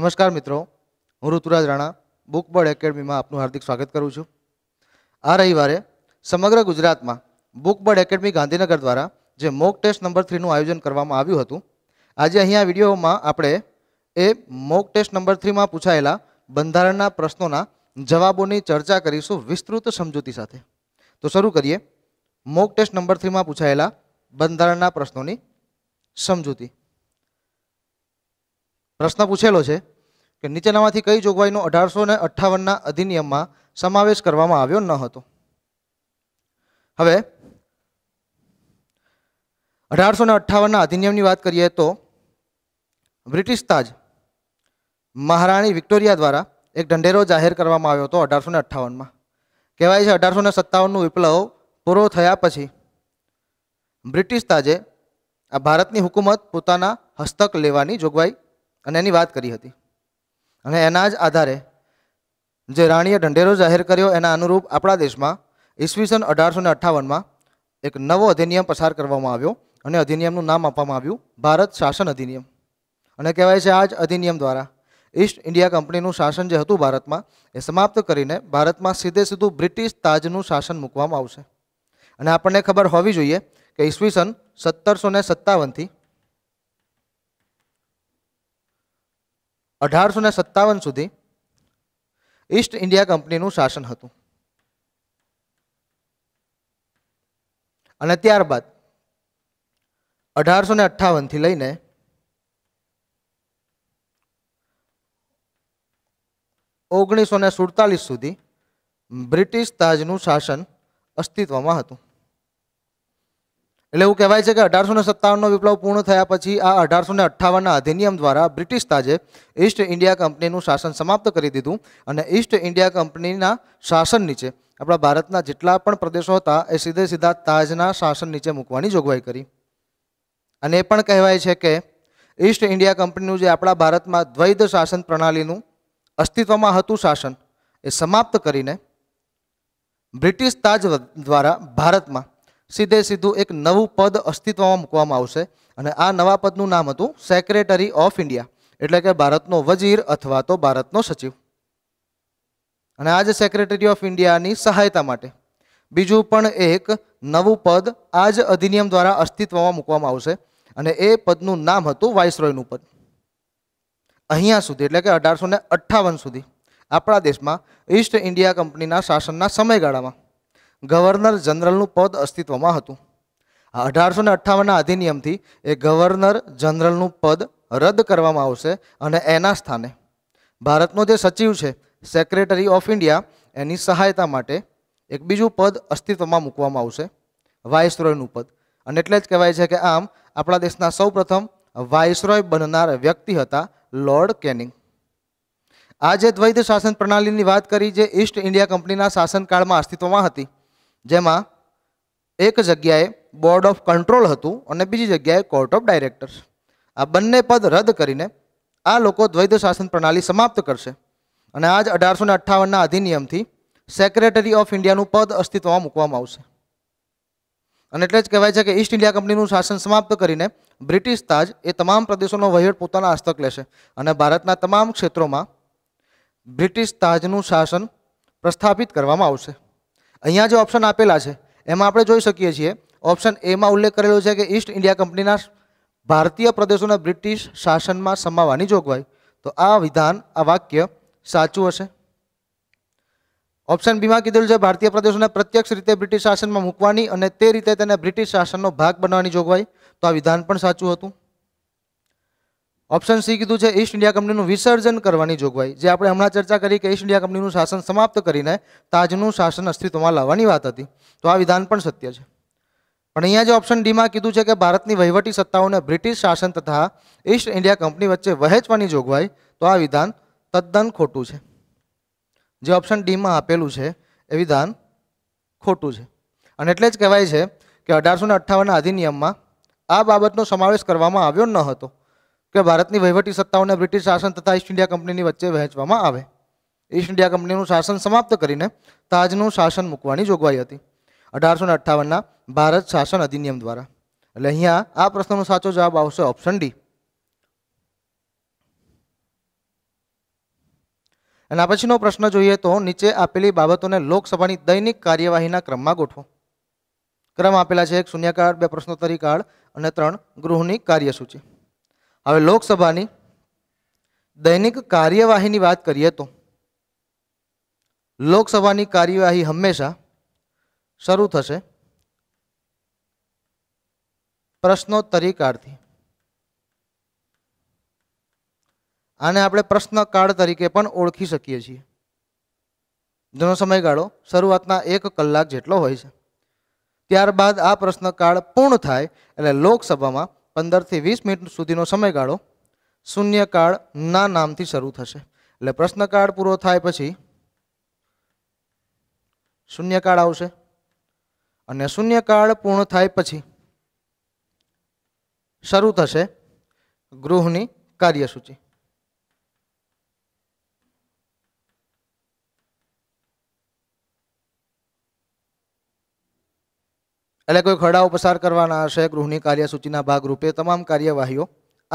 નમસ્કાર મિત્રો હું ઋતુરાજ રાણા બુકબર્ડ એકેડમીમાં આપનું હાર્દિક સ્વાગત કરું છું આ રવિવારે સમગ્ર ગુજરાતમાં બુકબર્ડ એકેડમી ગાંધીનગર દ્વારા જે મોક ટેસ્ટ નંબર થ્રીનું આયોજન કરવામાં આવ્યું હતું આજે અહીંયા વિડીયોમાં આપણે એ મોક ટેસ્ટ નંબર થ્રીમાં પૂછાયેલા બંધારણના પ્રશ્નોના જવાબોની ચર્ચા કરીશું વિસ્તૃત સમજૂતી સાથે તો શરૂ કરીએ મોક ટેસ્ટ નંબર થ્રીમાં પૂછાયેલા બંધારણના પ્રશ્નોની સમજૂતી પ્રશ્ન પૂછેલો છે કે નીચેનામાંથી કઈ જોગવાઈનો અઢારસો ને અઠ્ઠાવનના અધિનિયમમાં સમાવેશ કરવામાં આવ્યો ન હતો હવે અઢારસો ને અઠ્ઠાવનના અધિનિયમની વાત કરીએ તો બ્રિટિશ તાજ મહારાણી વિક્ટોરિયા દ્વારા એક ઢંઢેરો જાહેર કરવામાં આવ્યો હતો અઢારસો ને અઠ્ઠાવનમાં કહેવાય છે અઢારસો ને સત્તાવનનું વિપ્લવ પૂરો થયા પછી બ્રિટિશ તાજે આ ભારતની હુકુમત પોતાના હસ્તક લેવાની જોગવાઈ અને એની વાત કરી હતી અને એના જ આધારે જે રાણીએ ઢંઢેરો જાહેર કર્યો એના અનુરૂપ આપણા દેશમાં ઈસવીસન અઢારસો ને અઠ્ઠાવનમાં એક નવો અધિનિયમ પસાર કરવામાં આવ્યો અને અધિનિયમનું નામ આપવામાં આવ્યું ભારત શાસન અધિનિયમ અને કહેવાય છે આ જ અધિનિયમ દ્વારા ઈસ્ટ ઇન્ડિયા કંપનીનું શાસન જે હતું ભારતમાં એ સમાપ્ત કરીને ભારતમાં સીધે સીધું બ્રિટિશ તાજનું શાસન મૂકવામાં આવશે અને આપણને ખબર હોવી જોઈએ કે ઈસવીસન સત્તરસો ને સત્તાવનથી અઢારસો ને સત્તાવન સુધી ઈસ્ટ ઇન્ડિયા કંપનીનું શાસન હતું અને ત્યારબાદ અઢારસો ને અઠ્ઠાવનથી લઈને ઓગણીસો ને સુડતાલીસ સુધી બ્રિટિશ તાજનું શાસન અસ્તિત્વમાં હતું એટલે એવું કહેવાય છે કે અઢારસો ને સત્તાવનનો વિપ્લવ પૂર્ણ થયા પછી આ અઢારસો ને અઠ્ઠાવનના અધિનિયમ દ્વારા બ્રિટિશ તાજે ઈસ્ટ ઇન્ડિયા કંપનીનું શાસન સમાપ્ત કરી દીધું અને ઈસ્ટ ઇન્ડિયા કંપનીના શાસન નીચે આપણા ભારતના જેટલા પણ પ્રદેશો હતા એ સીધે સીધા તાજના શાસન નીચે મૂકવાની જોગવાઈ કરી અને એ પણ કહેવાય છે કે ઈસ્ટ ઇન્ડિયા કંપનીનું જે આપણા ભારતમાં દ્વૈધ શાસન પ્રણાલીનું અસ્તિત્વમાં હતું શાસન એ સમાપ્ત કરીને બ્રિટિશ તાજ દ્વારા ભારતમાં સીધે સીધું એક નવું પદ અસ્તિત્વમાં મૂકવામાં આવશે અને આ નવા પદનું નામ હતું સેક્રેટરી ઓફ ઇન્ડિયા એટલે કે ભારતનો વજીર અથવા તો ભારતનો સચિવ અને આ સેક્રેટરી ઓફ ઇન્ડિયાની સહાયતા માટે બીજું પણ એક નવું પદ આ જ અધિનિયમ દ્વારા અસ્તિત્વમાં મૂકવામાં આવશે અને એ પદનું નામ હતું વાઇસરોયનું પદ અહીંયા સુધી એટલે કે અઢારસો અઠ્ઠાવન સુધી આપણા દેશમાં ઈસ્ટ ઇન્ડિયા કંપનીના શાસનના સમયગાળામાં ગવર્નર જનરલનું પદ અસ્તિત્વમાં હતું અઢારસો ને અઠ્ઠાવનના અધિનિયમથી એ ગવર્નર જનરલનું પદ રદ કરવામાં આવશે અને એના સ્થાને ભારતનો જે સચિવ છે સેક્રેટરી ઓફ ઇન્ડિયા એની સહાયતા માટે એક બીજું પદ અસ્તિત્વમાં મૂકવામાં આવશે વાઇસરોયનું પદ અને એટલે જ કહેવાય છે કે આમ આપણા દેશના સૌપ્રથમ વાઇસરોય બનનાર વ્યક્તિ હતા લોર્ડ કેનિંગ આ જે દ્વૈત શાસન પ્રણાલીની વાત કરી જે ઈસ્ટ ઇન્ડિયા કંપનીના શાસનકાળમાં અસ્તિત્વમાં હતી જેમાં એક જગ્યાએ બોર્ડ ઓફ કંટ્રોલ હતું અને બીજી જગ્યાએ કોર્ટ ઓફ ડાયરેક્ટર્સ આ બંને પદ રદ કરીને આ લોકો દ્વૈત શાસન પ્રણાલી સમાપ્ત કરશે અને આ જ અઢારસો ને અઠ્ઠાવનના અધિનિયમથી સેક્રેટરી ઓફ ઇન્ડિયાનું પદ અસ્તિત્વમાં મૂકવામાં આવશે અને એટલે જ કહેવાય છે કે ઈસ્ટ ઇન્ડિયા કંપનીનું શાસન સમાપ્ત કરીને બ્રિટિશ તાજ એ તમામ પ્રદેશોનો વહીવટ પોતાના હસ્તક લેશે અને ભારતના તમામ ક્ષેત્રોમાં બ્રિટિશ તાજનું શાસન પ્રસ્થાપિત કરવામાં આવશે અહીંયા જે ઓપ્શન આપેલા છે એમાં આપણે જોઈ શકીએ છીએ ઓપ્શન એમાં ઉલ્લેખ કરેલો છે કે ઈસ્ટ ઇન્ડિયા કંપનીના ભારતીય પ્રદેશોને બ્રિટિશ શાસનમાં સમાવવાની જોગવાઈ તો આ વિધાન આ વાક્ય સાચું હશે ઓપ્શન બીમાં કીધેલું છે ભારતીય પ્રદેશોને પ્રત્યક્ષ રીતે બ્રિટિશ શાસનમાં મૂકવાની અને તે રીતે તેને બ્રિટિશ શાસનનો ભાગ બનવાની જોગવાઈ તો આ વિધાન પણ સાચું હતું ઓપ્શન સી કીધું છે ઈસ્ટ ઇન્ડિયા કંપનીનું વિસર્જન કરવાની જોગવાઈ જે આપણે હમણાં ચર્ચા કરી કે ઈસ્ટ ઇન્ડિયા કંપનીનું શાસન સમાપ્ત કરીને તાજનું શાસન અસ્તિત્વમાં લાવવાની વાત હતી તો આ વિધાન પણ સત્ય છે પણ અહીંયા જે ઓપ્શન ડીમાં કીધું છે કે ભારતની વહીવટી સત્તાઓને બ્રિટિશ શાસન તથા ઈસ્ટ ઇન્ડિયા કંપની વચ્ચે વહેંચવાની જોગવાઈ તો આ વિધાન તદ્દન ખોટું છે જે ઓપ્શન ડીમાં આપેલું છે એ વિધાન ખોટું છે અને એટલે જ કહેવાય છે કે અઢારસો અઠ્ઠાવનના અધિનિયમમાં આ બાબતનો સમાવેશ કરવામાં આવ્યો ન હતો કે ભારતની વહીવટી સત્તાઓને બ્રિટિશ શાસન તથા ઈસ્ટ ઇન્ડિયા કંપનીની વચ્ચે વહેંચવામાં આવે ઈસ્ટ ઇન્ડિયા કંપનીનું શાસન સમાપ્ત કરીને તાજનું શાસન મૂકવાની જોગવાઈ હતી અઢારસો ને અઠ્ઠાવનના ભારત શાસન અધિનિયમ દ્વારા એટલે અહીંયા આ પ્રશ્નનો સાચો જવાબ આવશે ઓપ્શન ડી એના પછીનો પ્રશ્ન જોઈએ તો નીચે આપેલી બાબતોને લોકસભાની દૈનિક કાર્યવાહીના ક્રમમાં ગોઠવો ક્રમ આપેલા છે એક શૂન્યકાળ બે પ્રશ્નોત્તરી કાળ અને ત્રણ ગૃહની કાર્યસૂચિ હવે લોકસભાની દૈનિક કાર્યવાહીની વાત કરીએ તો લોકસભાની કાર્યવાહી હંમેશા શરૂ થશે પ્રશ્નોત્તરી કાળથી આને આપણે પ્રશ્નકાળ તરીકે પણ ઓળખી શકીએ છીએ જેનો સમયગાળો શરૂઆતના એક કલાક જેટલો હોય છે ત્યારબાદ આ પ્રશ્નકાળ પૂર્ણ થાય એટલે લોકસભામાં પંદરથી વીસ મિનિટ સુધીનો સમયગાળો શૂન્યકાળના નામથી શરૂ થશે એટલે પ્રશ્નકાળ પૂરો થાય પછી શૂન્યકાળ આવશે અને શૂન્યકાળ પૂર્ણ થાય પછી શરૂ થશે ગૃહની કાર્યસૂચિ એટલે કોઈ ખરડાઓ પસાર કરવાના હશે ગૃહની કાર્યસૂચિના ભાગરૂપે તમામ કાર્યવાહીઓ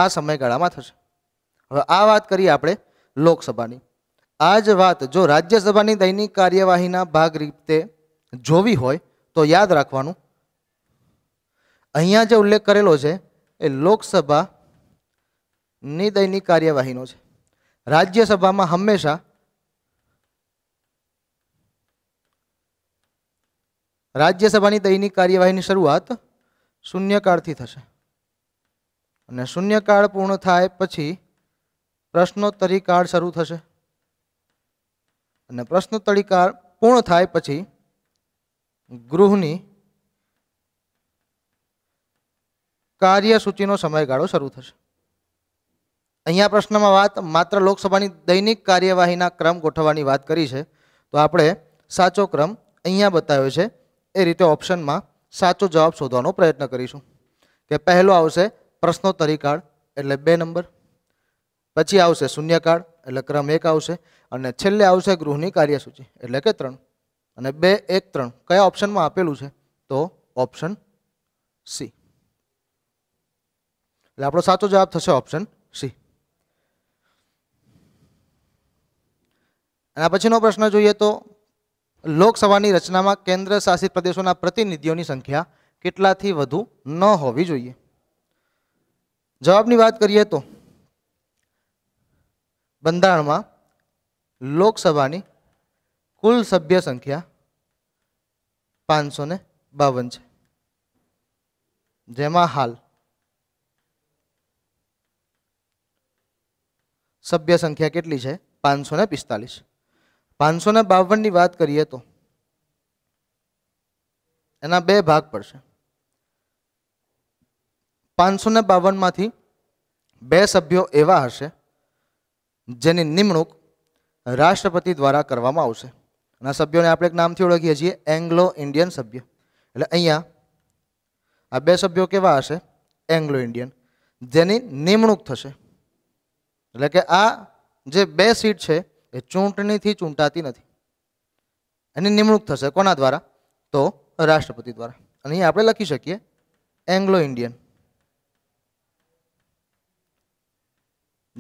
આ સમયગાળામાં થશે હવે આ વાત કરીએ આપણે લોકસભાની આ જ વાત જો રાજ્યસભાની દૈનિક કાર્યવાહીના ભાગ રીતે જોવી હોય તો યાદ રાખવાનું અહીંયા જે ઉલ્લેખ કરેલો છે એ લોકસભાની દૈનિક કાર્યવાહીનો છે રાજ્યસભામાં હંમેશા રાજ્યસભાની દૈનિક કાર્યવાહીની શરૂઆત શૂન્યકાળથી થશે અને શૂન્યકાળ પૂર્ણ થાય પછી પ્રશ્નોત્તરી કાળ શરૂ થશે અને પ્રશ્નોત્તરી કાળ પૂર્ણ થાય પછી ગૃહની કાર્યસૂચિનો સમયગાળો શરૂ થશે અહીંયા પ્રશ્નમાં વાત માત્ર લોકસભાની દૈનિક કાર્યવાહીના ક્રમ ગોઠવવાની વાત કરી છે તો આપણે સાચો ક્રમ અહીંયા બતાવ્યો છે એ રીતે ઓપ્શનમાં સાચો જવાબ શોધવાનો પ્રયત્ન કરીશું કે પહેલો આવશે કાળ એટલે બે નંબર પછી આવશે શૂન્યકાળ એટલે ક્રમ એક આવશે અને છેલ્લે આવશે ગૃહની કાર્યસૂચિ એટલે કે ત્રણ અને બે એક ત્રણ કયા ઓપ્શનમાં આપેલું છે તો ઓપ્શન સી એટલે આપણો સાચો જવાબ થશે ઓપ્શન સી એના પછીનો પ્રશ્ન જોઈએ તો લોકસભાની રચનામાં કેન્દ્ર શાસિત પ્રદેશોના પ્રતિનિધિઓની સંખ્યા કેટલાથી વધુ ન હોવી જોઈએ જવાબની વાત કરીએ તો બંધારણમાં લોકસભાની કુલ સભ્ય સંખ્યા પાંચસો ને બાવન છે જેમાં હાલ સભ્ય સંખ્યા કેટલી છે પાંચસો ને પિસ્તાલીસ પાંચસો ને બાવનની વાત કરીએ તો એના બે ભાગ પડશે પાંચસો ને બાવનમાંથી બે સભ્યો એવા હશે જેની નિમણૂક રાષ્ટ્રપતિ દ્વારા કરવામાં આવશે અને આ સભ્યોને આપણે એક નામથી ઓળખીએ છીએ એંગ્લો ઇન્ડિયન સભ્ય એટલે અહીંયા આ બે સભ્યો કેવા હશે એંગ્લો ઇન્ડિયન જેની નિમણૂક થશે એટલે કે આ જે બે સીટ છે એ ચૂંટણીથી ચૂંટાતી નથી એની નિમણૂક થશે કોના દ્વારા તો રાષ્ટ્રપતિ દ્વારા અને અહીંયા આપણે લખી શકીએ એંગ્લો ઇન્ડિયન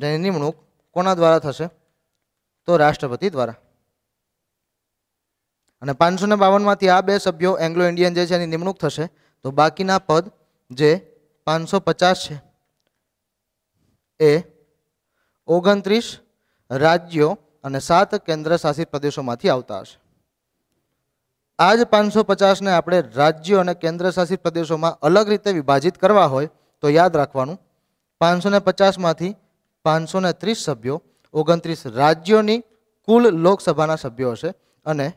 જેની નિમણૂક કોના દ્વારા થશે તો રાષ્ટ્રપતિ દ્વારા અને પાંચસો ને બાવનમાંથી આ બે સભ્યો એંગ્લો ઇન્ડિયન જે છે એની નિમણૂક થશે તો બાકીના પદ જે પાંચસો પચાસ છે એ ઓગણત્રીસ રાજ્યો અને સાત કેન્દ્ર શાસિત પ્રદેશોમાંથી આવતા હશે આ જ પાંચસો પચાસને આપણે રાજ્યો અને કેન્દ્ર શાસિત પ્રદેશોમાં અલગ રીતે વિભાજિત કરવા હોય તો યાદ રાખવાનું પાંચસો ને પચાસમાંથી પાંચસો ને ત્રીસ સભ્યો ઓગણત્રીસ રાજ્યોની કુલ લોકસભાના સભ્યો હશે અને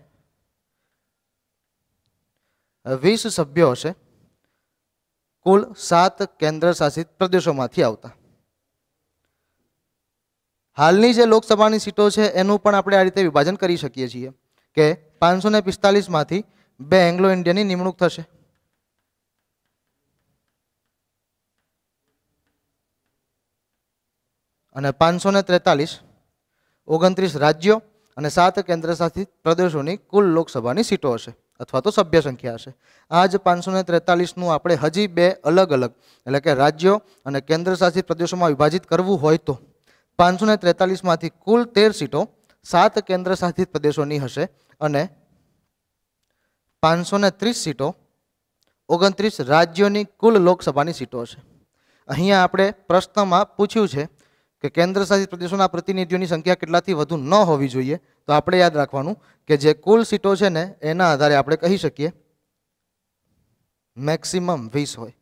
વીસ સભ્યો હશે કુલ સાત કેન્દ્ર શાસિત પ્રદેશોમાંથી આવતા હાલની જે લોકસભાની સીટો છે એનું પણ આપણે આ રીતે વિભાજન કરી શકીએ છીએ કે પાંચસો ને પિસ્તાલીસમાંથી બે એંગ્લો ઇન્ડિયાની નિમણૂક થશે અને પાંચસો ને ત્રેતાલીસ ઓગણત્રીસ રાજ્યો અને સાત કેન્દ્રશાસિત પ્રદેશોની કુલ લોકસભાની સીટો હશે અથવા તો સભ્ય સંખ્યા હશે આ જ પાંચસો ને ત્રેતાલીસનું આપણે હજી બે અલગ અલગ એટલે કે રાજ્યો અને કેન્દ્રશાસિત પ્રદેશોમાં વિભાજિત કરવું હોય તો પાંચસો ને ત્રેતાલીસમાંથી કુલ તેર સીટો સાત કેન્દ્ર શાસિત પ્રદેશોની હશે અને પાંચસો ને ત્રીસ સીટો ઓગણત્રીસ રાજ્યોની કુલ લોકસભાની સીટો હશે અહીંયા આપણે પ્રશ્નમાં પૂછ્યું છે કે કેન્દ્ર શાસિત પ્રદેશોના પ્રતિનિધિઓની સંખ્યા કેટલાથી વધુ ન હોવી જોઈએ તો આપણે યાદ રાખવાનું કે જે કુલ સીટો છે ને એના આધારે આપણે કહી શકીએ મેક્સિમમ વીસ હોય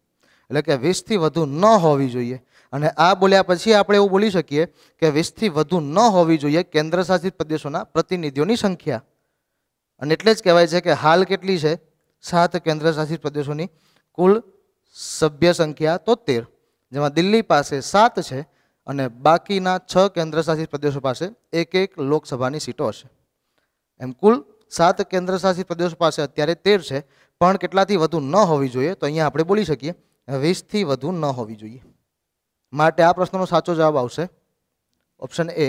એટલે કે વીસથી વધુ ન હોવી જોઈએ અને આ બોલ્યા પછી આપણે એવું બોલી શકીએ કે વીસથી વધુ ન હોવી જોઈએ કેન્દ્ર શાસિત પ્રદેશોના પ્રતિનિધિઓની સંખ્યા અને એટલે જ કહેવાય છે કે હાલ કેટલી છે સાત કેન્દ્ર શાસિત પ્રદેશોની કુલ સભ્ય સંખ્યા તોતેર જેમાં દિલ્હી પાસે સાત છે અને બાકીના છ કેન્દ્ર શાસિત પ્રદેશો પાસે એક એક લોકસભાની સીટો હશે એમ કુલ સાત કેન્દ્ર શાસિત પ્રદેશો પાસે અત્યારે તેર છે પણ કેટલાથી વધુ ન હોવી જોઈએ તો અહીંયા આપણે બોલી શકીએ વીસથી વધુ ન હોવી જોઈએ માટે આ પ્રશ્નનો સાચો જવાબ આવશે ઓપ્શન એ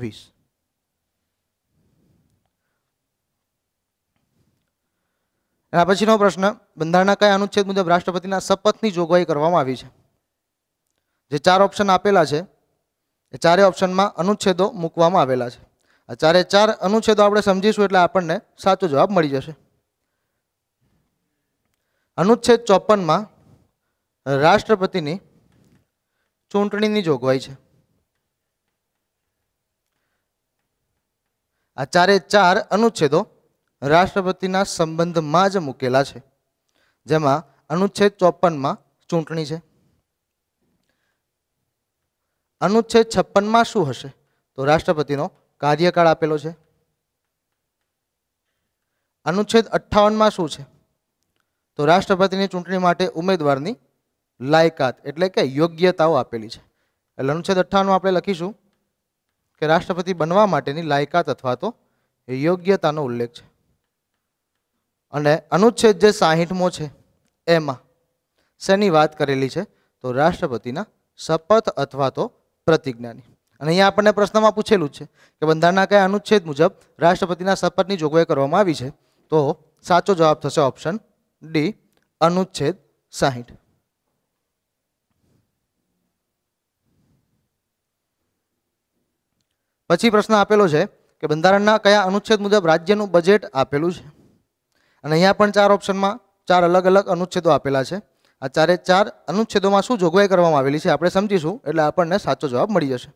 વીસ એના પછીનો પ્રશ્ન બંધારણના કયા અનુચ્છેદ મુજબ રાષ્ટ્રપતિના શપથની જોગવાઈ કરવામાં આવી છે જે ચાર ઓપ્શન આપેલા છે એ ચારે ઓપ્શનમાં અનુચ્છેદો મૂકવામાં આવેલા છે આ ચારે ચાર અનુચ્છેદો આપણે સમજીશું એટલે આપણને સાચો જવાબ મળી જશે અનુચ્છેદ ચોપનમાં રાષ્ટ્રપતિની ચૂંટણીની જોગવાઈ છે આ ચારે ચાર અનુચ્છેદો રાષ્ટ્રપતિના સંબંધમાં જ મૂકેલા છે જેમાં અનુચ્છેદ ચોપનમાં ચૂંટણી છે અનુચ્છેદ છપ્પનમાં શું હશે તો રાષ્ટ્રપતિનો કાર્યકાળ આપેલો છે અનુચ્છેદ અઠ્ઠાવનમાં શું છે તો રાષ્ટ્રપતિની ચૂંટણી માટે ઉમેદવારની લાયકાત એટલે કે યોગ્યતાઓ આપેલી છે એટલે અનુચ્છેદ અઠ્ઠાણું આપણે લખીશું કે રાષ્ટ્રપતિ બનવા માટેની લાયકાત અથવા તો યોગ્યતાનો ઉલ્લેખ છે અને અનુચ્છેદ જે સાહીઠમો છે એમાં શેની વાત કરેલી છે તો રાષ્ટ્રપતિના શપથ અથવા તો પ્રતિજ્ઞાની અને અહીંયા આપણને પ્રશ્નમાં પૂછેલું જ છે કે બંધારણના કયા અનુચ્છેદ મુજબ રાષ્ટ્રપતિના શપથની જોગવાઈ કરવામાં આવી છે તો સાચો જવાબ થશે ઓપ્શન ડી અનુચ્છેદ સાહીઠ પછી પ્રશ્ન આપેલો છે કે બંધારણના કયા અનુચ્છેદ મુજબ રાજ્યનું બજેટ આપેલું છે અને અહીંયા પણ ચાર ઓપ્શનમાં ચાર અલગ અલગ અનુચ્છેદો આપેલા છે આ ચારે ચાર અનુચ્છેદોમાં શું જોગવાઈ કરવામાં આવેલી છે આપણે સમજીશું એટલે આપણને સાચો જવાબ મળી જશે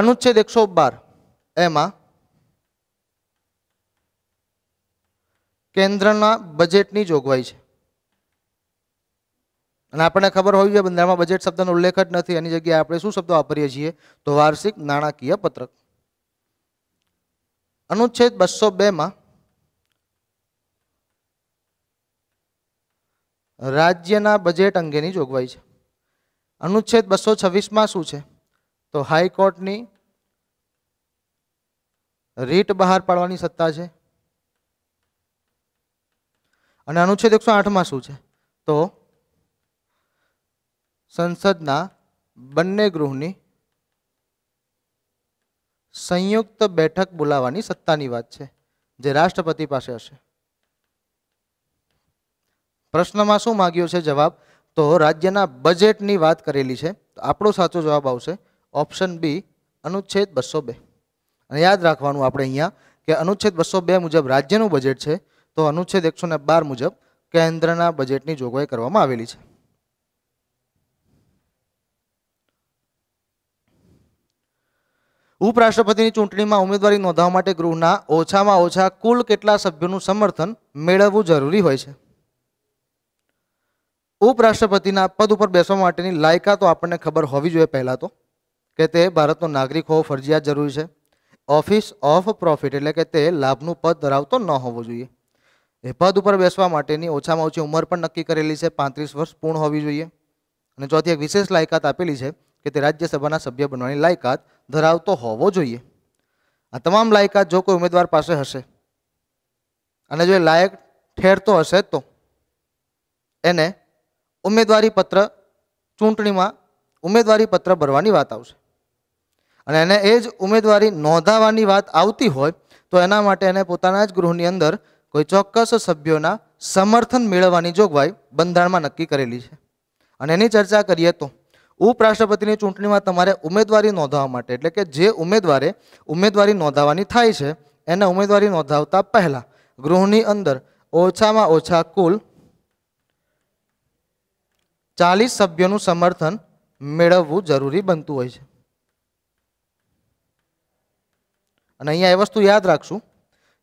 અનુચ્છેદ એકસો બાર એમાં કેન્દ્રના બજેટની જોગવાઈ છે અને આપણને ખબર હોવી જોઈએ બંધારણમાં બજેટ શબ્દનો ઉલ્લેખ જ નથી એની જગ્યાએ આપણે શું શબ્દો વાપરીએ છીએ તો વાર્ષિક નાણાકીય પત્રક અનુચ્છેદ બસો બેમાં રાજ્યના બજેટ અંગેની જોગવાઈ છે અનુચ્છેદ બસો છવ્વીસમાં શું છે તો હાઈકોર્ટની રીટ બહાર પાડવાની સત્તા છે અને અનુચ્છેદ એકસો આઠમાં શું છે તો સંસદના બંને ગૃહની સંયુક્ત બેઠક બોલાવવાની સત્તાની વાત છે જે રાષ્ટ્રપતિ પાસે હશે પ્રશ્નમાં શું માગ્યો છે જવાબ તો રાજ્યના બજેટની વાત કરેલી છે તો આપણો સાચો જવાબ આવશે ઓપ્શન બી અનુચ્છેદ બસો બે અને યાદ રાખવાનું આપણે અહીંયા કે અનુચ્છેદ બસો બે મુજબ રાજ્યનું બજેટ છે તો અનુચ્છેદ એકસો બાર મુજબ કેન્દ્રના બજેટની જોગવાઈ કરવામાં આવેલી છે ઉપરાષ્ટ્રપતિની ચૂંટણીમાં ઉમેદવારી નોંધાવવા માટે ગૃહના ઓછામાં ઓછા કુલ કેટલા સભ્યોનું સમર્થન મેળવવું જરૂરી હોય છે ઉપરાષ્ટ્રપતિના પદ ઉપર બેસવા માટેની લાયકાતો આપણને ખબર હોવી જોઈએ પહેલાં તો કે તે ભારતનો નાગરિક હોવો ફરજિયાત જરૂરી છે ઓફિસ ઓફ પ્રોફિટ એટલે કે તે લાભનું પદ ધરાવતો ન હોવો જોઈએ એ પદ ઉપર બેસવા માટેની ઓછામાં ઓછી ઉંમર પણ નક્કી કરેલી છે પાંત્રીસ વર્ષ પૂર્ણ હોવી જોઈએ અને ચોથી એક વિશેષ લાયકાત આપેલી છે કે તે રાજ્યસભાના સભ્ય બનવાની લાયકાત ધરાવતો હોવો જોઈએ આ તમામ લાયકાત જો કોઈ ઉમેદવાર પાસે હશે અને જો એ લાયક ઠેરતો હશે તો એને ઉમેદવારી પત્ર ચૂંટણીમાં ઉમેદવારી પત્ર ભરવાની વાત આવશે અને એને એ જ ઉમેદવારી નોંધાવાની વાત આવતી હોય તો એના માટે એને પોતાના જ ગૃહની અંદર કોઈ ચોક્કસ સભ્યોના સમર્થન મેળવવાની જોગવાઈ બંધારણમાં નક્કી કરેલી છે અને એની ચર્ચા કરીએ તો ઉપરાષ્ટ્રપતિની ચૂંટણીમાં તમારે ઉમેદવારી નોંધાવવા માટે એટલે કે જે ઉમેદવારે ઉમેદવારી નોંધાવવાની થાય છે એને ઉમેદવારી નોંધાવતા પહેલાં ગૃહની અંદર ઓછામાં ઓછા કુલ ચાલીસ સભ્યોનું સમર્થન મેળવવું જરૂરી બનતું હોય છે અને અહીંયા એ વસ્તુ યાદ રાખશું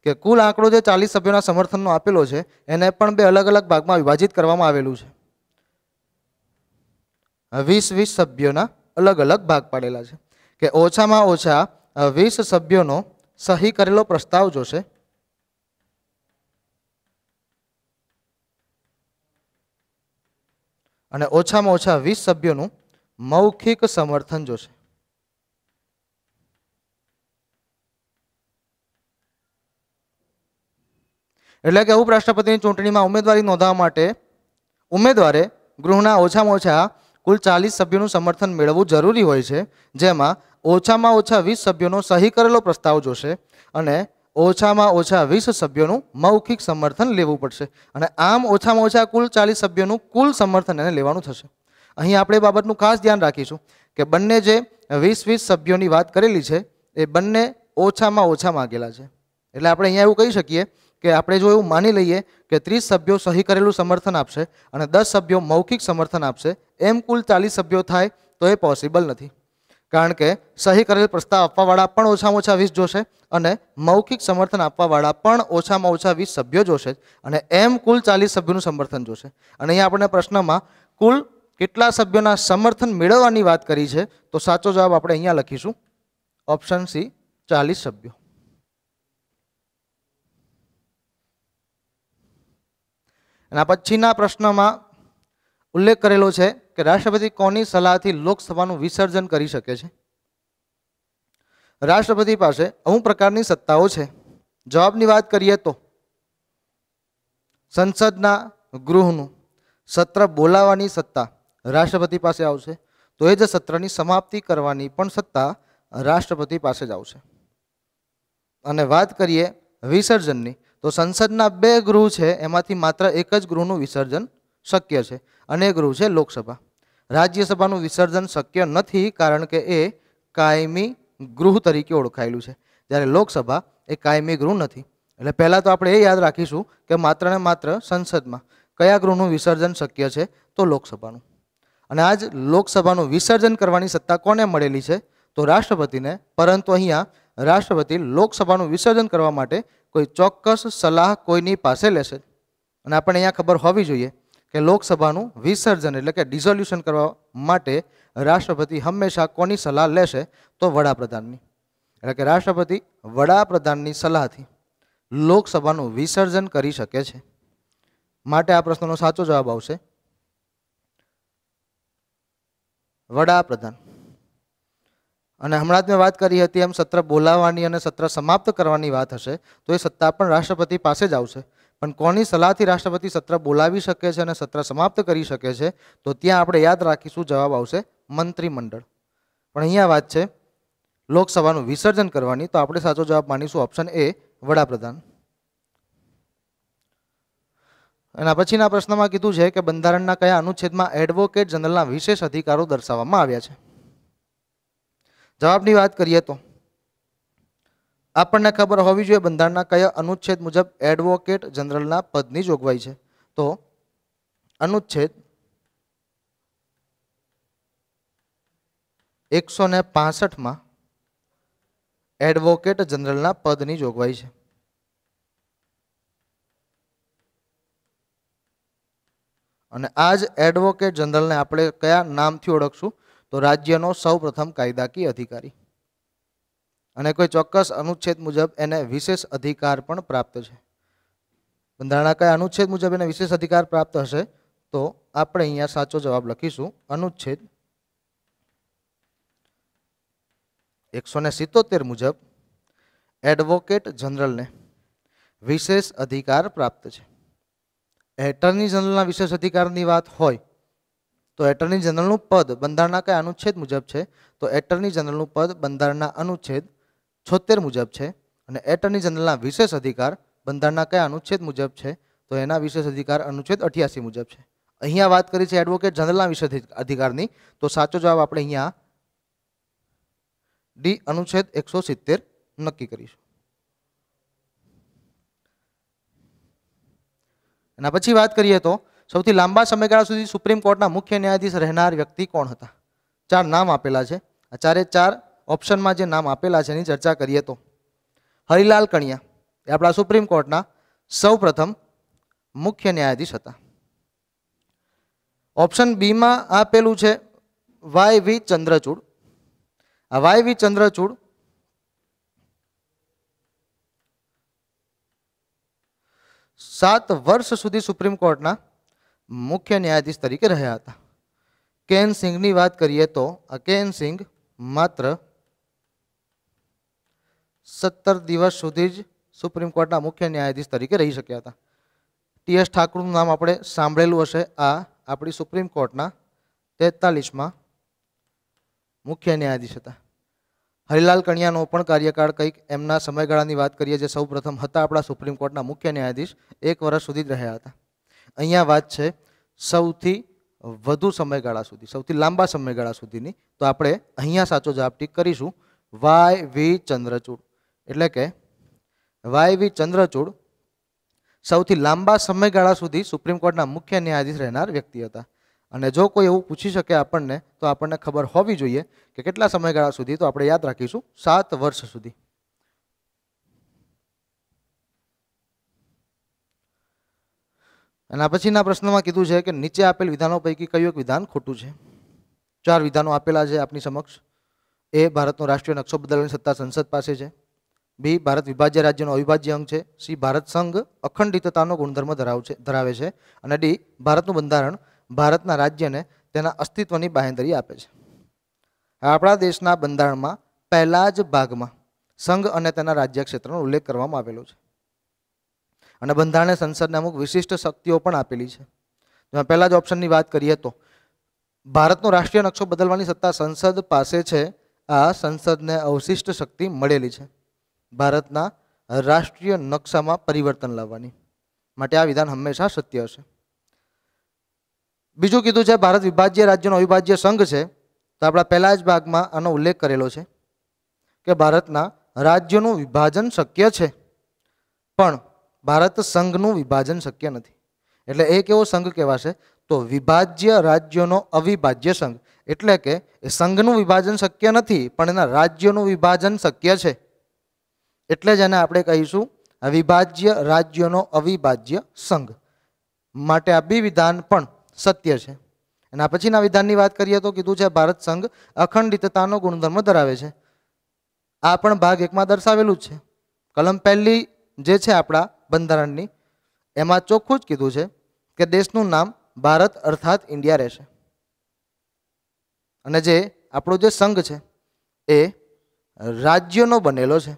કે કુલ આંકડો જે ચાલીસ સભ્યોના સમર્થનનો આપેલો છે એને પણ બે અલગ અલગ ભાગમાં વિભાજિત કરવામાં આવેલું છે વીસ વીસ સભ્યોના અલગ અલગ ભાગ પાડેલા છે કે ઓછામાં ઓછા વીસ સભ્યોનો સહી કરેલો પ્રસ્તાવ જોશે અને ઓછામાં ઓછા વીસ સભ્યોનું મૌખિક સમર્થન જોશે એટલે કે ઉપરાષ્ટ્રપતિની ચૂંટણીમાં ઉમેદવારી નોંધાવવા માટે ઉમેદવારે ગૃહના ઓછામાં ઓછા કુલ ચાલીસ સભ્યોનું સમર્થન મેળવવું જરૂરી હોય છે જેમાં ઓછામાં ઓછા વીસ સભ્યોનો સહી કરેલો પ્રસ્તાવ જોશે અને ઓછામાં ઓછા વીસ સભ્યોનું મૌખિક સમર્થન લેવું પડશે અને આમ ઓછામાં ઓછા કુલ ચાલીસ સભ્યોનું કુલ સમર્થન એને લેવાનું થશે અહીં આપણે બાબતનું ખાસ ધ્યાન રાખીશું કે બંને જે વીસ વીસ સભ્યોની વાત કરેલી છે એ બંને ઓછામાં ઓછા માગેલા છે એટલે આપણે અહીંયા એવું કહી શકીએ કે આપણે જો એવું માની લઈએ કે ત્રીસ સભ્યો સહી કરેલું સમર્થન આપશે અને દસ સભ્યો મૌખિક સમર્થન આપશે એમ કુલ ચાલીસ સભ્યો થાય તો એ પોસિબલ નથી કારણ કે સહી કરેલ પ્રસ્તાવ આપવાવાળા પણ ઓછામાં ઓછા વીસ જોશે અને મૌખિક સમર્થન આપવાવાળા પણ ઓછામાં ઓછા વીસ સભ્યો જોશે અને એમ કુલ ચાલીસ સભ્યોનું સમર્થન જોશે અને અહીંયા આપણે પ્રશ્નમાં કુલ કેટલા સભ્યોના સમર્થન મેળવવાની વાત કરી છે તો સાચો જવાબ આપણે અહીંયા લખીશું ઓપ્શન સી ચાલીસ સભ્યો એના પછીના પ્રશ્નમાં ઉલ્લેખ કરેલો છે કે રાષ્ટ્રપતિ કોની સલાહથી લોકસભાનું વિસર્જન કરી શકે છે રાષ્ટ્રપતિ પાસે અમુક પ્રકારની સત્તાઓ છે જવાબની વાત કરીએ તો સંસદના ગૃહનું સત્ર બોલાવવાની સત્તા રાષ્ટ્રપતિ પાસે આવશે તો એ જ સત્રની સમાપ્તિ કરવાની પણ સત્તા રાષ્ટ્રપતિ પાસે જ આવશે અને વાત કરીએ વિસર્જનની તો સંસદના બે ગૃહ છે એમાંથી માત્ર એક જ ગૃહનું વિસર્જન શક્ય છે અને એ ગૃહ છે લોકસભા રાજ્યસભાનું વિસર્જન શક્ય નથી કારણ કે એ કાયમી ગૃહ તરીકે ઓળખાયેલું છે જ્યારે લોકસભા એ કાયમી ગૃહ નથી એટલે પહેલાં તો આપણે એ યાદ રાખીશું કે માત્ર ને માત્ર સંસદમાં કયા ગૃહનું વિસર્જન શક્ય છે તો લોકસભાનું અને આજ લોકસભાનું વિસર્જન કરવાની સત્તા કોને મળેલી છે તો રાષ્ટ્રપતિને પરંતુ અહીંયા રાષ્ટ્રપતિ લોકસભાનું વિસર્જન કરવા માટે કોઈ ચોક્કસ સલાહ કોઈની પાસે લેશે અને આપણે અહીંયા ખબર હોવી જોઈએ કે લોકસભાનું વિસર્જન એટલે કે ડિઝોલ્યુશન કરવા માટે રાષ્ટ્રપતિ હંમેશા કોની સલાહ લેશે તો વડાપ્રધાનની એટલે કે રાષ્ટ્રપતિ વડાપ્રધાનની સલાહથી લોકસભાનું વિસર્જન કરી શકે છે માટે આ પ્રશ્નનો સાચો જવાબ આવશે વડાપ્રધાન અને હમણાં જ મેં વાત કરી હતી એમ સત્ર બોલાવવાની અને સત્ર સમાપ્ત કરવાની વાત હશે તો એ સત્તા પણ રાષ્ટ્રપતિ પાસે જ આવશે પણ કોની સલાહથી રાષ્ટ્રપતિ સત્ર બોલાવી શકે છે અને સત્ર સમાપ્ત કરી શકે છે તો ત્યાં આપણે યાદ રાખીશું જવાબ આવશે મંત્રીમંડળ પણ અહીંયા વાત છે લોકસભાનું વિસર્જન કરવાની તો આપણે સાચો જવાબ માનીશું ઓપ્શન એ વડાપ્રધાન અને પછીના પ્રશ્નમાં કીધું છે કે બંધારણના કયા અનુચ્છેદમાં એડવોકેટ જનરલના વિશેષ અધિકારો દર્શાવવામાં આવ્યા છે જવાબની વાત કરીએ તો આપણને ખબર હોવી જોઈએ બંધારણના કયા અનુચ્છેદ મુજબ એડવોકેટ જનરલના પદની જોગવાઈ છે તો અનુચ્છેદ એકસો ને પાસઠમાં એડવોકેટ જનરલના પદની જોગવાઈ છે અને આ જ એડવોકેટ જનરલને આપણે કયા નામથી ઓળખશું તો રાજ્યનો સૌપ્રથમ કાયદાકીય અધિકારી અને કોઈ ચોક્કસ અનુચ્છેદ મુજબ એને વિશેષ અધિકાર પણ પ્રાપ્ત છે બંધારણા કયા અનુચ્છેદ મુજબ એને વિશેષ અધિકાર પ્રાપ્ત હશે તો આપણે અહીંયા સાચો જવાબ લખીશું અનુચ્છેદ એકસો સિત્તોતેર મુજબ એડવોકેટ જનરલને વિશેષ અધિકાર પ્રાપ્ત છે એટર્ની જનરલના વિશેષ અધિકારની વાત હોય તો એટર્ની જનરલનું પદ બંધારણના કયા અનુચ્છેદ મુજબ છે તો એટર્ની જનરલનું પદ બંધારણના અનુચ્છેદ છોતેર મુજબ છે અને એટર્ની જનરલના વિશેષ અધિકાર બંધારણના કયા અનુચ્છેદ મુજબ છે તો એના વિશેષ અધિકાર અનુચ્છેદ અઠ્યાસી મુજબ છે અહીંયા વાત કરી છે એડવોકેટ જનરલના વિશેષ અધિકારની તો સાચો જવાબ આપણે અહીંયા ડી અનુચ્છેદ એકસો સિત્તેર નક્કી કરીશું એના પછી વાત કરીએ તો સૌથી લાંબા સમયગાળા સુધી સુપ્રીમ કોર્ટના મુખ્ય ન્યાયાધીશ રહેનાર વ્યક્તિ કોણ હતા ચાર નામ આપેલા છે આ ચારે ચાર ઓપ્શનમાં જે નામ આપેલા છે એની ચર્ચા કરીએ તો હરિલાલ કણિયા એ આપણા સુપ્રીમ કોર્ટના સૌ મુખ્ય ન્યાયાધીશ હતા ઓપ્શન બીમાં આપેલું છે વાય વી ચંદ્રચૂડ આ વાય વી ચંદ્રચૂડ સાત વર્ષ સુધી સુપ્રીમ કોર્ટના મુખ્ય ન્યાયાધીશ તરીકે રહ્યા હતા કેન સિંઘની વાત કરીએ તો આ કેન સિંઘ માત્ર સત્તર દિવસ સુધી જ સુપ્રીમ કોર્ટના મુખ્ય ન્યાયાધીશ તરીકે રહી શક્યા હતા ટી એસ ઠાકુરનું નામ આપણે સાંભળેલું હશે આ આપણી સુપ્રીમ કોર્ટના તેતાલીસમાં મુખ્ય ન્યાયાધીશ હતા હરિલાલ કણિયાનો પણ કાર્યકાળ કંઈક એમના સમયગાળાની વાત કરીએ જે સૌ હતા આપણા સુપ્રીમ કોર્ટના મુખ્ય ન્યાયાધીશ એક વર્ષ સુધી જ રહ્યા હતા અહીંયા વાત છે સૌથી વધુ સમયગાળા સુધી સૌથી લાંબા સમયગાળા સુધીની તો આપણે અહીંયા સાચો જવાબ ટીક કરીશું વાય વી ચંદ્રચૂડ એટલે કે વાય વી ચંદ્રચૂડ સૌથી લાંબા સમયગાળા સુધી સુપ્રીમ કોર્ટના મુખ્ય ન્યાયાધીશ રહેનાર વ્યક્તિ હતા અને જો કોઈ એવું પૂછી શકે આપણને તો આપણને ખબર હોવી જોઈએ કે કેટલા સમયગાળા સુધી તો આપણે યાદ રાખીશું સાત વર્ષ સુધી એના પછીના પ્રશ્નમાં કીધું છે કે નીચે આપેલ વિધાનો પૈકી કયું એક વિધાન ખોટું છે ચાર વિધાનો આપેલા છે આપની સમક્ષ એ ભારતનો રાષ્ટ્રીય નકશો બદલવાની સત્તા સંસદ પાસે છે બી ભારત વિભાજ્ય રાજ્યનો અવિભાજ્ય અંગ છે સી ભારત સંઘ અખંડિતતાનો ગુણધર્મ ધરાવ છે ધરાવે છે અને ડી ભારતનું બંધારણ ભારતના રાજ્યને તેના અસ્તિત્વની બાહેંધરી આપે છે આપણા દેશના બંધારણમાં પહેલા જ ભાગમાં સંઘ અને તેના રાજ્ય ક્ષેત્રનો ઉલ્લેખ કરવામાં આવેલો છે અને બંધારણે સંસદને અમુક વિશિષ્ટ શક્તિઓ પણ આપેલી છે જેમાં પહેલા જ ઓપ્શનની વાત કરીએ તો ભારતનો રાષ્ટ્રીય નકશો બદલવાની સત્તા સંસદ પાસે છે આ સંસદને અવશિષ્ટ શક્તિ મળેલી છે ભારતના રાષ્ટ્રીય નકશામાં પરિવર્તન લાવવાની માટે આ વિધાન હંમેશા સત્ય હશે બીજું કીધું છે ભારત વિભાજ્ય રાજ્યનો અવિભાજ્ય સંઘ છે તો આપણા પહેલા જ ભાગમાં આનો ઉલ્લેખ કરેલો છે કે ભારતના રાજ્યોનું વિભાજન શક્ય છે પણ ભારત સંઘનું વિભાજન શક્ય નથી એટલે એ કેવો સંઘ કહેવાશે તો વિભાજ્ય રાજ્યોનો અવિભાજ્ય સંઘ એટલે કે એ સંઘનું વિભાજન શક્ય નથી પણ એના રાજ્યોનું વિભાજન શક્ય છે એટલે જ એને આપણે કહીશું અવિભાજ્ય રાજ્યોનો અવિભાજ્ય સંઘ માટે આ વિધાન પણ સત્ય છે એના પછીના વિધાનની વાત કરીએ તો કીધું છે ભારત સંઘ અખંડિતતાનો ગુણધર્મ ધરાવે છે આ પણ ભાગ એકમાં દર્શાવેલું જ છે કલમ પહેલી જે છે આપણા બંધારણની એમાં ચોખ્ખું જ કીધું છે કે દેશનું નામ ભારત અર્થાત ઇન્ડિયા રહેશે અને જે આપણો જે સંઘ છે એ રાજ્યનો બનેલો છે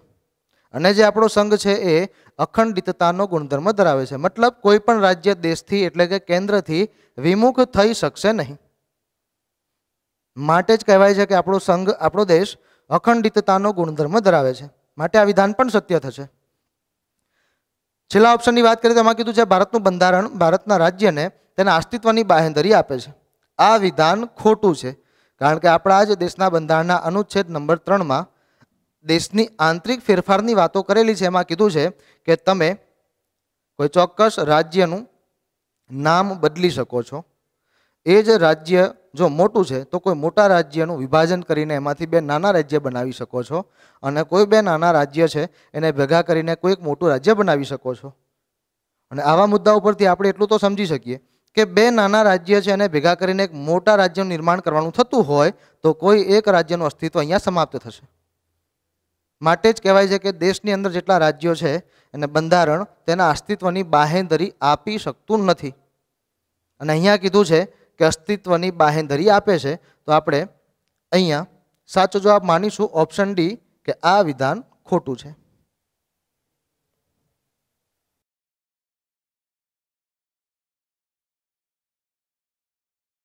અને જે આપણો સંઘ છે એ અખંડિતતાનો ગુણધર્મ ધરાવે છે મતલબ કોઈ પણ રાજ્ય દેશથી એટલે કે કેન્દ્રથી વિમુખ થઈ શકશે નહીં માટે જ કહેવાય છે કે આપણો સંઘ આપણો દેશ અખંડિતતાનો ગુણધર્મ ધરાવે છે માટે આ વિધાન પણ સત્ય થશે છેલ્લા ઓપ્શનની વાત કરીએ તો એમાં કીધું છે ભારતનું બંધારણ ભારતના રાજ્યને તેના અસ્તિત્વની બાહેંધરી આપે છે આ વિધાન ખોટું છે કારણ કે આપણા જ દેશના બંધારણના અનુચ્છેદ નંબર ત્રણમાં દેશની આંતરિક ફેરફારની વાતો કરેલી છે એમાં કીધું છે કે તમે કોઈ ચોક્કસ રાજ્યનું નામ બદલી શકો છો એ જ રાજ્ય જો મોટું છે તો કોઈ મોટા રાજ્યનું વિભાજન કરીને એમાંથી બે નાના રાજ્ય બનાવી શકો છો અને કોઈ બે નાના રાજ્ય છે એને ભેગા કરીને કોઈક મોટું રાજ્ય બનાવી શકો છો અને આવા મુદ્દા ઉપરથી આપણે એટલું તો સમજી શકીએ કે બે નાના રાજ્ય છે એને ભેગા કરીને એક મોટા રાજ્યનું નિર્માણ કરવાનું થતું હોય તો કોઈ એક રાજ્યનું અસ્તિત્વ અહીંયા સમાપ્ત થશે માટે જ કહેવાય છે કે દેશની અંદર જેટલા રાજ્યો છે એને બંધારણ તેના અસ્તિત્વની બાહેંધરી આપી શકતું નથી અને અહીંયા કીધું છે કે અસ્તિત્વની બાહેંધરી આપે છે તો આપણે અહીંયા સાચો જવાબ માનીશું ઓપ્શન ડી કે આ વિધાન ખોટું છે